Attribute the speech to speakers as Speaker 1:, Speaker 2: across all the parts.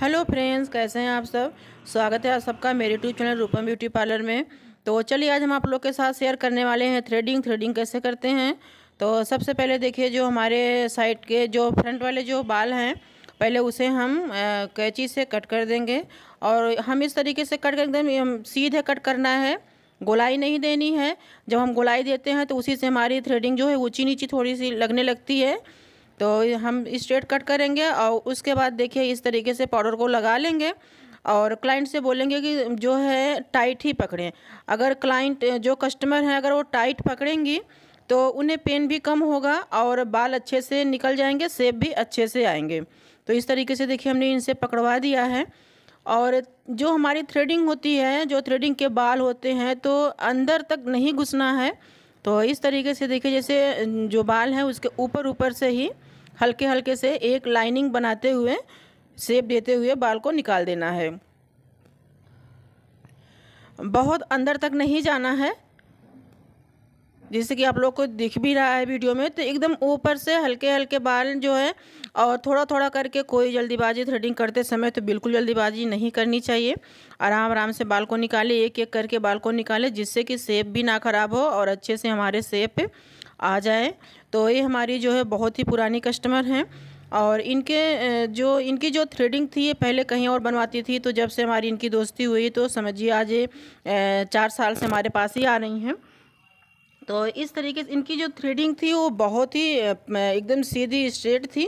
Speaker 1: hello friends कैसे हैं आप सब स्वागत है आप सबका मेरे YouTube channel Rupam beauty parlour में तो चलिए आज हम आप लोग के साथ शेयर करने वाले हैं थ्रेडिंग थ्रेडिंग कैसे करते हैं तो सबसे पहले देखिए जो हमारे साइड के जो फ्रंट वाले जो बाल हैं पहले उसे हम कैची से कट कर देंगे और हम इस तरीके से कट कर एकदम सीधे कट करना है गोलाई नहीं देनी है जब हम गोलाई देते हैं तो उसी से हमारी थ्रेडिंग जो है ऊँची नीची थोड़ी सी लगने लगती है तो हम स्ट्रेट कट करेंगे और उसके बाद देखिए इस तरीके से पाउडर को लगा लेंगे और क्लाइंट से बोलेंगे कि जो है टाइट ही पकड़ें अगर क्लाइंट जो कस्टमर हैं अगर वो टाइट पकड़ेंगी तो उन्हें पेन भी कम होगा और बाल अच्छे से निकल जाएंगे सेब भी अच्छे से आएंगे तो इस तरीके से देखिए हमने इनसे पकड़वा दिया है और जो हमारी थ्रेडिंग होती है जो थ्रेडिंग के बाल होते हैं तो अंदर तक नहीं घुसना है तो इस तरीके से देखिए जैसे जो बाल हैं उसके ऊपर ऊपर से ही हल्के हल्के से एक लाइनिंग बनाते हुए सेप देते हुए बाल को निकाल देना है बहुत अंदर तक नहीं जाना है जैसे कि आप लोग को दिख भी रहा है वीडियो में तो एकदम ऊपर से हल्के हल्के बाल जो है और थोड़ा थोड़ा करके कोई जल्दीबाजी थ्रेडिंग करते समय तो बिल्कुल जल्दीबाजी नहीं करनी चाहिए आराम आराम से बाल को निकाले एक एक करके बाल को निकाले जिससे कि सेप भी ना ख़राब हो और अच्छे से हमारे सेप आ जाए तो ये हमारी जो है बहुत ही पुरानी कस्टमर हैं और इनके जो इनकी जो थ्रेडिंग थी ये पहले कहीं और बनवाती थी तो जब से हमारी इनकी दोस्ती हुई तो समझिए आज ये चार साल से हमारे पास ही आ रही हैं तो इस तरीके से इनकी जो थ्रेडिंग थी वो बहुत ही एकदम सीधी स्ट्रेट थी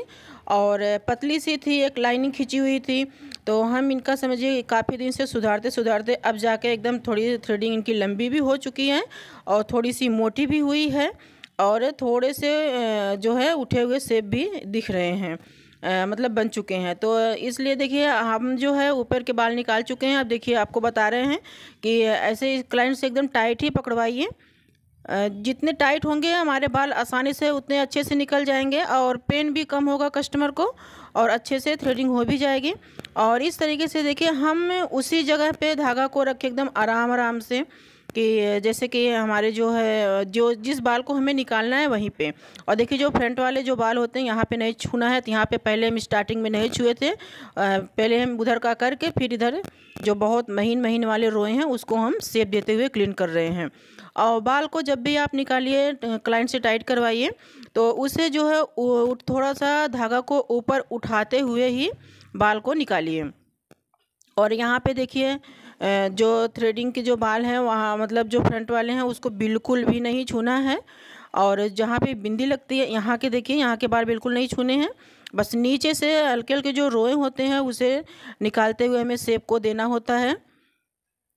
Speaker 1: और पतली सी थी एक लाइनिंग खिंची हुई थी तो हम इनका समझिए काफ़ी दिन से सुधारते सुधारते अब जाके एकदम थोड़ी थ्रेडिंग इनकी लंबी भी हो चुकी है और थोड़ी सी मोटी भी हुई है और थोड़े से जो है उठे हुए सेब भी दिख रहे हैं आ, मतलब बन चुके हैं तो इसलिए देखिए हम जो है ऊपर के बाल निकाल चुके हैं अब देखिए आपको बता रहे हैं कि ऐसे क्लाइंट से एकदम टाइट ही पकड़वाइए जितने टाइट होंगे हमारे बाल आसानी से उतने अच्छे से निकल जाएंगे और पेन भी कम होगा कस्टमर को और अच्छे से थ्रेडिंग हो भी जाएगी और इस तरीके से देखिए हम उसी जगह पे धागा को रखें एकदम आराम आराम से कि जैसे कि हमारे जो है जो जिस बाल को हमें निकालना है वहीं पे और देखिए जो फ्रंट वाले जो बाल होते हैं यहाँ पे नहीं छूना है तो यहाँ पे पहले हम स्टार्टिंग में नहीं छुए थे पहले हम उधर का करके फिर इधर जो बहुत महीन महीन वाले रोए हैं उसको हम सेप देते हुए क्लीन कर रहे हैं और बाल को जब भी आप निकालिए क्लाइंट से टाइट करवाइए तो उसे जो है थोड़ा सा धागा को ऊपर उठाते हुए ही बाल को निकालिए और यहाँ पर देखिए जो थ्रेडिंग के जो बाल हैं वहाँ मतलब जो फ्रंट वाले हैं उसको बिल्कुल भी नहीं छूना है और जहाँ पे बिंदी लगती है यहाँ के देखिए यहाँ के बाल बिल्कुल नहीं छूने हैं बस नीचे से हल्के हल्के जो रोए होते हैं उसे निकालते हुए हमें सेब को देना होता है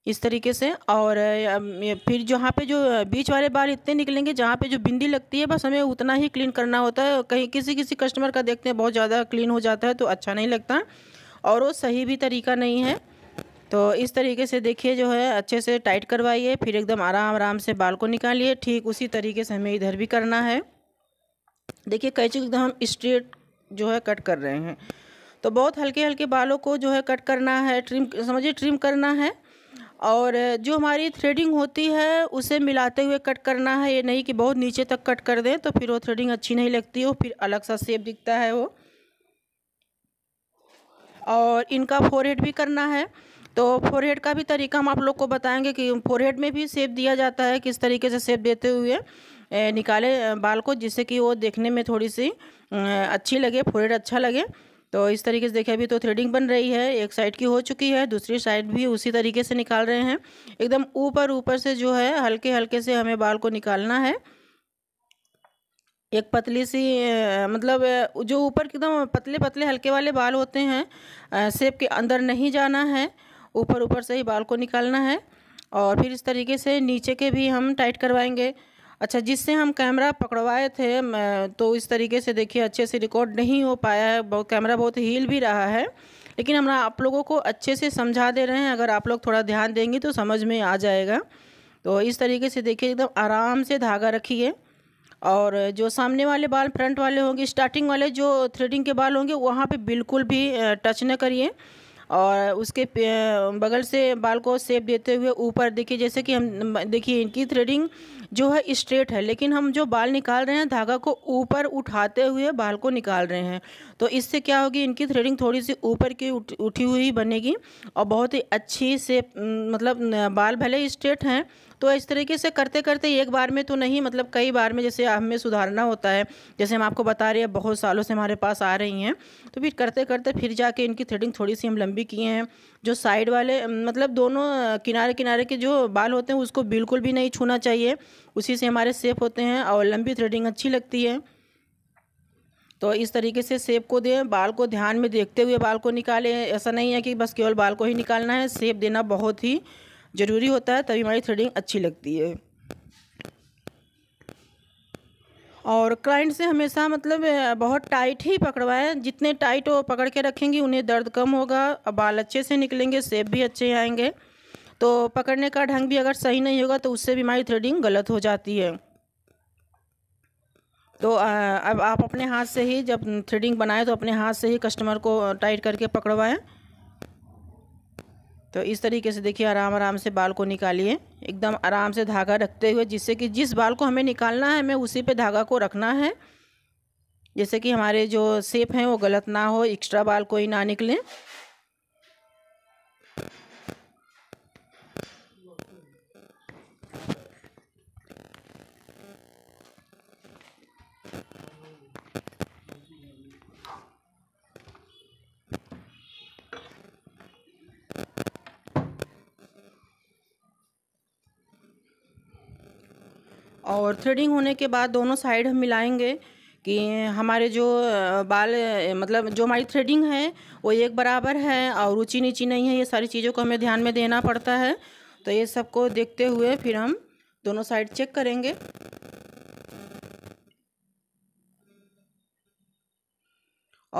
Speaker 1: इस तरीके से और फिर जहाँ पे जो बीच वाले बाल इतने निकलेंगे जहाँ पे जो बिंदी लगती है बस हमें उतना ही क्लीन करना होता है कहीं किसी किसी कस्टमर का देखते हैं बहुत ज़्यादा क्लीन हो जाता है तो अच्छा नहीं लगता और वो सही भी तरीका नहीं है तो इस तरीके से देखिए जो है अच्छे से टाइट करवाइए फिर एकदम आराम आराम से बाल को निकालिए ठीक उसी तरीके से हमें इधर भी करना है देखिए कैची को एकदम हम स्ट्रेट जो है कट कर रहे हैं तो बहुत हल्के हल्के बालों को जो है कट करना है ट्रिम समझिए ट्रिम करना है और जो हमारी थ्रेडिंग होती है उसे मिलाते हुए कट करना है ये नहीं कि बहुत नीचे तक कट कर दें तो फिर वो थ्रेडिंग अच्छी नहीं लगती वो फिर अलग सा सेप दिखता है वो और इनका फोरहेड भी करना है तो फोरहेड का भी तरीका हम आप लोग को बताएंगे कि फोरहेड में भी सेप दिया जाता है किस तरीके से सेप देते हुए निकाले बाल को जिससे कि वो देखने में थोड़ी सी अच्छी लगे फोरहेड अच्छा लगे तो इस तरीके से देखिए अभी तो थ्रेडिंग बन रही है एक साइड की हो चुकी है दूसरी साइड भी उसी तरीके से निकाल रहे हैं एकदम ऊपर ऊपर से जो है हल्के हल्के से हमें बाल को निकालना है एक पतली सी मतलब जो ऊपर एकदम पतले पतले हल्के वाले बाल होते हैं सेब के अंदर नहीं जाना है ऊपर ऊपर से ही बाल को निकालना है और फिर इस तरीके से नीचे के भी हम टाइट करवाएंगे अच्छा जिससे हम कैमरा पकड़वाए थे तो इस तरीके से देखिए अच्छे से रिकॉर्ड नहीं हो पाया है कैमरा बहुत हील भी रहा है लेकिन हम आप लोगों को अच्छे से समझा दे रहे हैं अगर आप लोग थोड़ा ध्यान देंगे तो समझ में आ जाएगा तो इस तरीके से देखिए एकदम आराम से धागा रखिए और जो सामने वाले बाल फ्रंट वाले होंगे स्टार्टिंग वाले जो थ्रेडिंग के बाल होंगे वहाँ पे बिल्कुल भी टच न करिए और उसके बगल से बाल को सेप देते हुए ऊपर देखिए जैसे कि हम देखिए इनकी थ्रेडिंग जो है स्ट्रेट है लेकिन हम जो बाल निकाल रहे हैं धागा को ऊपर उठाते हुए बाल को निकाल रहे हैं तो इससे क्या होगी इनकी थ्रेडिंग थोड़ी सी ऊपर की उठ, उठी हुई बनेगी और बहुत ही अच्छी से मतलब बाल भले स्ट्रेट हैं तो इस तरीके से करते करते एक बार में तो नहीं मतलब कई बार में जैसे हमें सुधारना होता है जैसे हम आपको बता रहे हैं बहुत सालों से हमारे पास आ रही हैं तो फिर करते करते फिर जाके इनकी थ्रेडिंग थोड़ी सी हम लंबी किए हैं जो साइड वाले मतलब दोनों किनारे किनारे के जो बाल होते हैं उसको बिल्कुल भी नहीं छूना चाहिए उसी से हमारे सेफ होते हैं और लंबी थ्रेडिंग अच्छी लगती है तो इस तरीके से सेब को दें बाल को ध्यान में देखते हुए बाल को निकालें ऐसा नहीं है कि बस केवल बाल को ही निकालना है सेब देना बहुत ही ज़रूरी होता है तभी हमारी थ्रेडिंग अच्छी लगती है और क्लाइंट से हमेशा मतलब बहुत टाइट ही पकड़वाएं जितने टाइट वो पकड़ के रखेंगी उन्हें दर्द कम होगा बाल अच्छे से निकलेंगे सेब भी अच्छे आएंगे तो पकड़ने का ढंग भी अगर सही नहीं होगा तो उससे भी हमारी थ्रेडिंग गलत हो जाती है तो अब आप अपने हाथ से ही जब थ्रेडिंग बनाएं तो अपने हाथ से ही कस्टमर को टाइट करके पकड़वाएं तो इस तरीके से देखिए आराम आराम से बाल को निकालिए एकदम आराम से धागा रखते हुए जिससे कि जिस बाल को हमें निकालना है हमें उसी पे धागा को रखना है जैसे कि हमारे जो सेप हैं वो गलत ना हो एक्स्ट्रा बाल कोई ना निकले और थ्रेडिंग होने के बाद दोनों साइड हम मिलाएंगे कि हमारे जो बाल मतलब जो हमारी थ्रेडिंग है वो एक बराबर है और ऊँची नीची नहीं है ये सारी चीज़ों को हमें ध्यान में देना पड़ता है तो ये सबको देखते हुए फिर हम दोनों साइड चेक करेंगे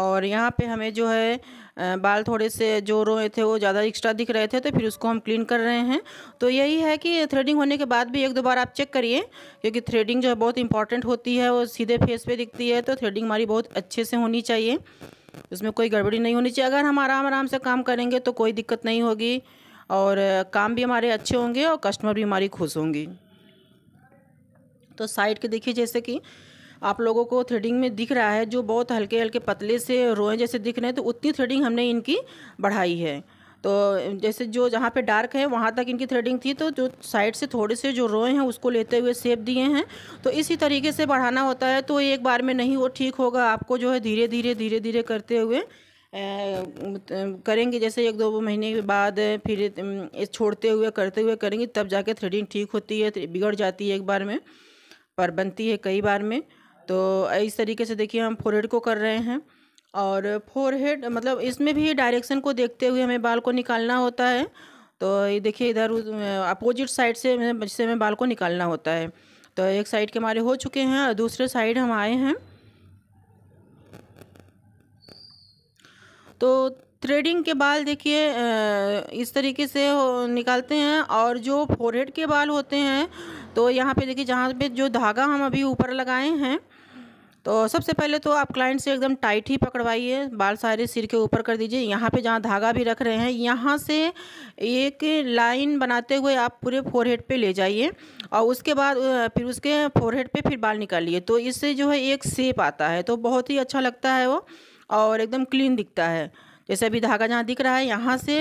Speaker 1: और यहाँ पे हमें जो है बाल थोड़े से जो रोए थे वो ज़्यादा एक्स्ट्रा दिख रहे थे तो फिर उसको हम क्लीन कर रहे हैं तो यही है कि थ्रेडिंग होने के बाद भी एक दो बार आप चेक करिए क्योंकि थ्रेडिंग जो है बहुत इंपॉर्टेंट होती है वो सीधे फेस पे दिखती है तो थ्रेडिंग हमारी बहुत अच्छे से होनी चाहिए उसमें कोई गड़बड़ी नहीं होनी चाहिए अगर हम आराम आराम से काम करेंगे तो कोई दिक्कत नहीं होगी और काम भी हमारे अच्छे होंगे और कस्टमर भी हमारी खुश होंगी तो साइड के देखिए जैसे कि आप लोगों को थ्रेडिंग में दिख रहा है जो बहुत हल्के हल्के पतले से रोएं जैसे दिख रहे हैं तो उतनी थ्रेडिंग हमने इनकी बढ़ाई है तो जैसे जो जहाँ पे डार्क है वहाँ तक इनकी थ्रेडिंग थी तो जो साइड से थोड़े से जो रोए हैं उसको लेते हुए सेप दिए हैं तो इसी तरीके से बढ़ाना होता है तो एक बार में नहीं वो ठीक होगा आपको जो है धीरे धीरे धीरे धीरे करते हुए करेंगे जैसे एक दो महीने के बाद फिर छोड़ते हुए करते हुए करेंगे तब जाके थ्रेडिंग ठीक होती है बिगड़ जाती है एक बार में पर बनती है कई बार में तो इस तरीके से देखिए हम फोरहेड को कर रहे हैं और फोरहेड मतलब इसमें भी डायरेक्शन को देखते हुए हमें बाल को निकालना होता है तो ये देखिए इधर अपोजिट साइड से जिससे हमें बाल को निकालना होता है तो एक साइड के हमारे हो चुके हैं और दूसरे साइड हम आए हैं तो थ्रेडिंग के बाल देखिए इस तरीके से निकालते हैं और जो फोरहेड के बाल होते हैं तो यहाँ पे देखिए जहाँ पे जो धागा हम अभी ऊपर लगाए हैं तो सबसे पहले तो आप क्लाइंट से एकदम टाइट ही पकड़वाइए बाल सारे सिर के ऊपर कर दीजिए यहाँ पे जहाँ धागा भी रख रहे हैं यहाँ से एक लाइन बनाते हुए आप पूरे फोरहेड पे ले जाइए और उसके बाद फिर उसके फोरहेड पे फिर बाल निकालिए तो इससे जो है एक सेप आता है तो बहुत ही अच्छा लगता है वो और एकदम क्लीन दिखता है जैसे अभी धागा जहाँ दिख रहा है यहाँ से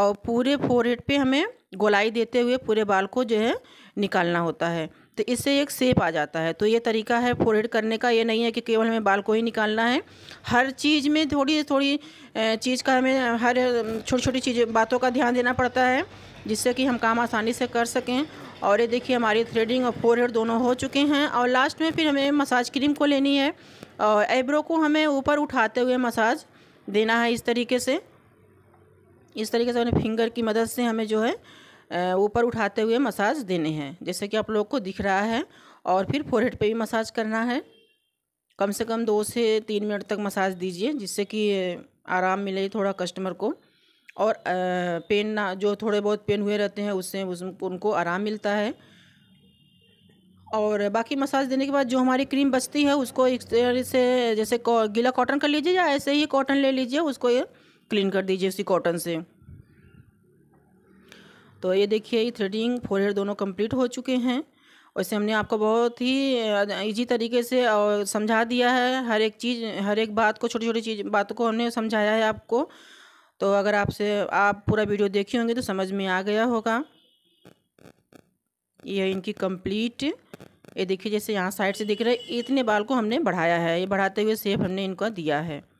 Speaker 1: और पूरे फोरहेड पर हमें गोलाई देते हुए पूरे बाल को जो है निकालना होता है तो इससे एक सेप आ जाता है तो ये तरीका है फोरहेड करने का ये नहीं है कि केवल हमें बाल को ही निकालना है हर चीज़ में थोड़ी थोड़ी चीज़ का हमें हर छोटी छोटी चीज़ बातों का ध्यान देना पड़ता है जिससे कि हम काम आसानी से कर सकें और ये देखिए हमारी थ्रेडिंग और फोरहेड दोनों हो चुके हैं और लास्ट में फिर हमें मसाज क्रीम को लेनी है और एब्रो को हमें ऊपर उठाते हुए मसाज देना है इस तरीके से इस तरीके से अपने फिंगर की मदद से हमें जो है ऊपर उठाते हुए मसाज देने हैं जैसे कि आप लोग को दिख रहा है और फिर फोरहेड पे भी मसाज करना है कम से कम दो से तीन मिनट तक मसाज दीजिए जिससे कि आराम मिले थोड़ा कस्टमर को और पेन ना जो थोड़े बहुत पेन हुए रहते हैं उससे उस उनको आराम मिलता है और बाकी मसाज देने के बाद जो हमारी क्रीम बचती है उसको एक तरह से जैसे गीला कॉटन कर लीजिए या ऐसे ही कॉटन ले लीजिए उसको ये क्लीन कर दीजिए उसी कॉटन से तो ये देखिए ये थ्रेडिंग फोर हेड दोनों कंप्लीट हो चुके हैं वैसे हमने आपको बहुत ही इजी तरीके से और समझा दिया है हर एक चीज़ हर एक बात को छोटी छोटी चीज़ बातों को हमने समझाया है आपको तो अगर आपसे आप पूरा वीडियो देखे होंगे तो समझ में आ गया होगा ये इनकी कंप्लीट ये देखिए जैसे यहाँ साइड से दिख रहा है इतने बाल को हमने बढ़ाया है ये बढ़ाते हुए सेफ़ हमने इनका दिया है